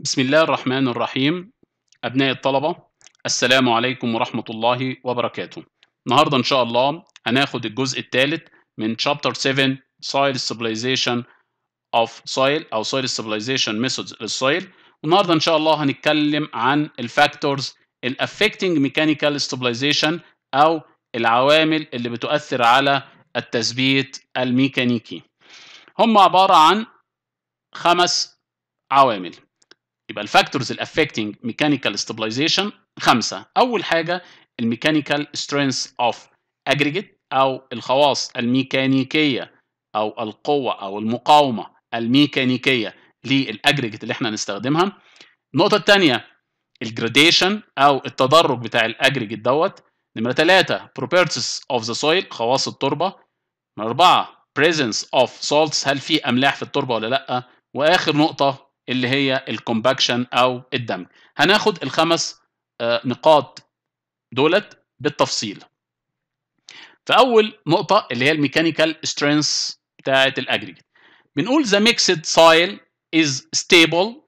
بسم الله الرحمن الرحيم أبناء الطلبة السلام عليكم ورحمة الله وبركاته النهاردة إن شاء الله هناخد الجزء الثالث من Chapter 7 Soil Stabilization of Soil أو Soil Stabilization Methods للسويل النهاردة إن شاء الله هنتكلم عن الفاكتورز الأفكتنج ميكانيكال Mechanical Stabilization أو العوامل اللي بتؤثر على التثبيت الميكانيكي هم عبارة عن خمس عوامل يبقى الفاكتورز الافكتنج ميكانيكال ستابلايزيشن خمسه اول حاجه الميكانيكال سترينث اوف اجريجيت او الخواص الميكانيكيه او القوه او المقاومه الميكانيكيه للاجريجيت اللي احنا هنستخدمها النقطه الثانيه الجراديشن او التدرج بتاع الاجريجيت دوت نمره ثلاثه properties of the soil خواص التربه نمره اربعه presence of salts هل في املاح في التربه ولا لا واخر نقطه اللي هي الكومباكشن او الدمج هناخد الخمس آه، نقاط دولت بالتفصيل فاول نقطه اللي هي الميكانيكال سترينث بتاعت الاجريجيت بنقول ذا ميكسد سايل از ستيبل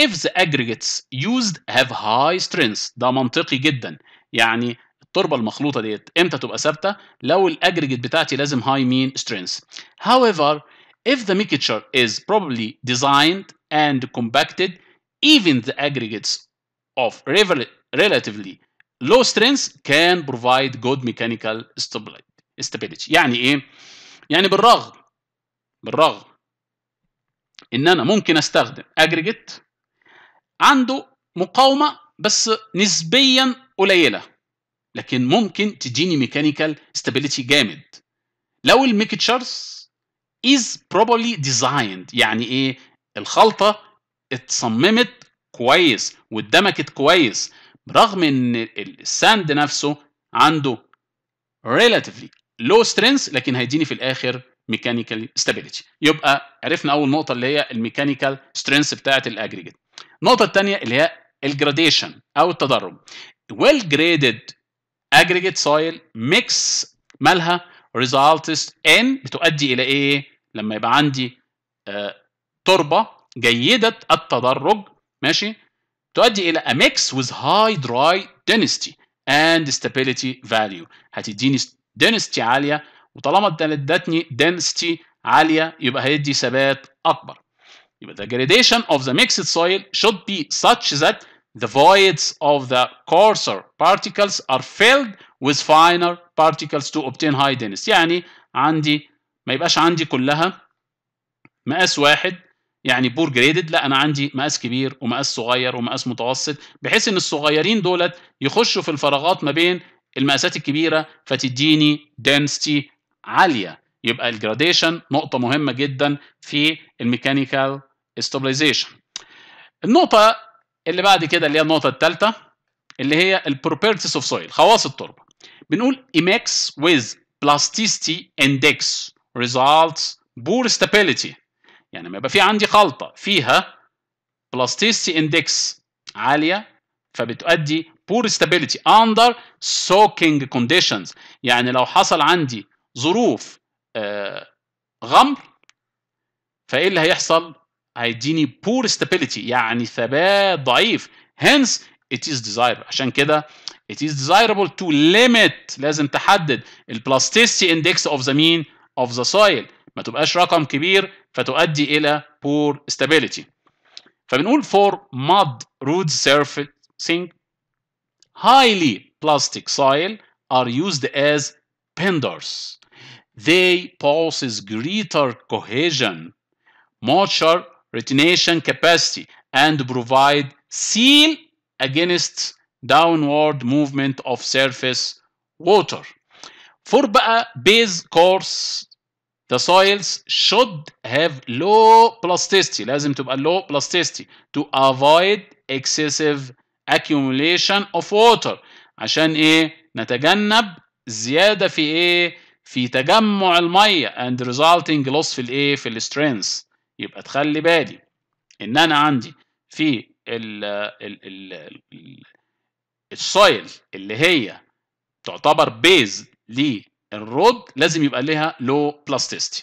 if the aggregates used have high strength ده منطقي جدا يعني التربه المخلوطه ديت امتى تبقى ثابته لو الاجريجيت بتاعتي لازم هاي مين سترينث however if the mixture is probably designed and compacted, even the aggregates of relatively low strength can provide good mechanical stability يعني ايه يعني بالرغم بالرغم ان انا ممكن استخدم aggregate عنده مقاومه بس نسبيا قليله لكن ممكن تديني ميكانيكال ستابيليتي جامد لو الميكتشرز is بروبلي designed يعني ايه الخلطه اتصممت كويس واتدمجت كويس برغم ان الساند نفسه عنده relatively low strength لكن هيديني في الاخر ميكانيكال ستابيليتي يبقى عرفنا اول نقطه اللي هي الميكانيكال strength بتاعه الاجريجيت النقطه الثانيه اللي هي الجراديشن او التدرج well graded aggregate soil mix مالها results in بتؤدي الى ايه لما يبقى عندي آه، تربه جيده التدرج ماشي تؤدي الى a mix with high dry density and stability value هتديني density عاليه وطالما ادتني density عاليه يبقى هيدي ثبات اكبر يبقى the gradation of the mixed soil should be such that the voids of the coarser particles are filled with finer particles to obtain high density يعني عندي ما يبقاش عندي كلها مقاس واحد يعني بور جريدد لا انا عندي مقاس كبير ومقاس صغير ومقاس متوسط بحيث ان الصغيرين دولت يخشوا في الفراغات ما بين المقاسات الكبيره فتديني دنستي عاليه يبقى الجراديشن نقطه مهمه جدا في الميكانيكال استابلايزيشن النقطه اللي بعد كده اللي هي النقطه الثالثه اللي هي البروبرتيز اوف سويل خواص التربه بنقول ايمكس ويز بلاستيستي اندكس ريزالتس بور ستابيليتي يعني ما يبقى في عندي خلطه فيها بلاستيستي اندكس عاليه فبتؤدي poor stability under soaking conditions يعني لو حصل عندي ظروف آه، غمر فايه اللي هيحصل هيديني poor stability يعني ثبات ضعيف hence it is desirable عشان كده it is desirable to limit لازم تحدد البلاستيستي اندكس of the mean of the soil ما تبقاش رقم كبير فتؤدي الى poor stability فبنقول for mud road surfacing highly plastic soil are used as penders they possess greater cohesion moisture retention capacity and provide seal against downward movement of surface water. For بقى base course The soils should have low plasticity لازم تبقى low plasticity to avoid excessive accumulation of water عشان ايه نتجنب زيادة في ايه في تجمع المية and resulting loss في الايه في strength. يبقى تخلي بالي ان انا عندي في ال ال ال soil اللي هي تعتبر بيز الرود لازم يبقى لها low plasticity.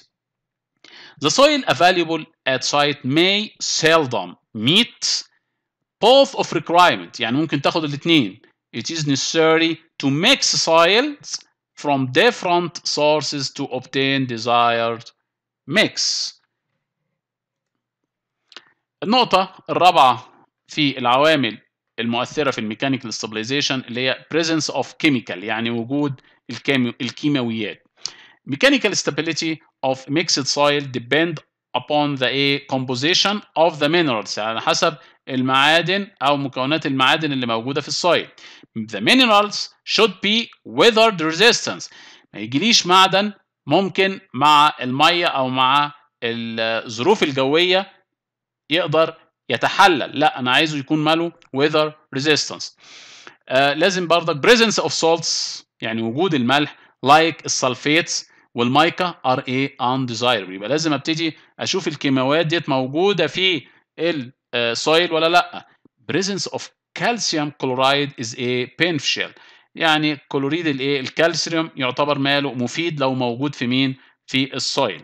The soil available at site may seldom meet both of requirements. يعني ممكن تاخد الاثنين It is necessary to mix soils from different sources to obtain desired mix النقطة الرابعة في العوامل المؤثرة في الميكانيكال stabilization اللي هي presence of chemical يعني وجود الكيماويات ميكانيكال ستابيليتي اوف ميكسد سويل ديبند ابون ذا ايه composition اوف ذا minerals على حسب المعادن او مكونات المعادن اللي موجوده في السويل ذا minerals شود بي weathered resistance ما يجيليش معدن ممكن مع الميه او مع الظروف الجويه يقدر يتحلل لا انا عايزه يكون ماله weather resistance آه، لازم برضك presence اوف salts يعني وجود الملح لايك السلفيتس والمايكا ار اي undesirable يبقى لازم ابتدي اشوف الكيماويات ديت موجوده في السويل آه، ولا لا بريزنس اوف كالسيوم كلورايد از اي بينفشل يعني كلوريد الايه الكالسيوم يعتبر ماله مفيد لو موجود في مين في السويل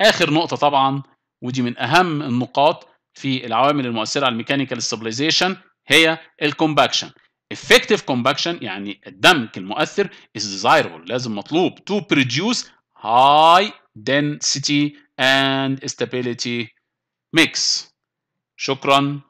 اخر نقطه طبعا ودي من اهم النقاط في العوامل المؤثره على الميكانيكال ستابلايزيشن هي الكومباكشن effective compaction يعني الدمج المؤثر is desirable لازم مطلوب to produce high density and stability mix شكرا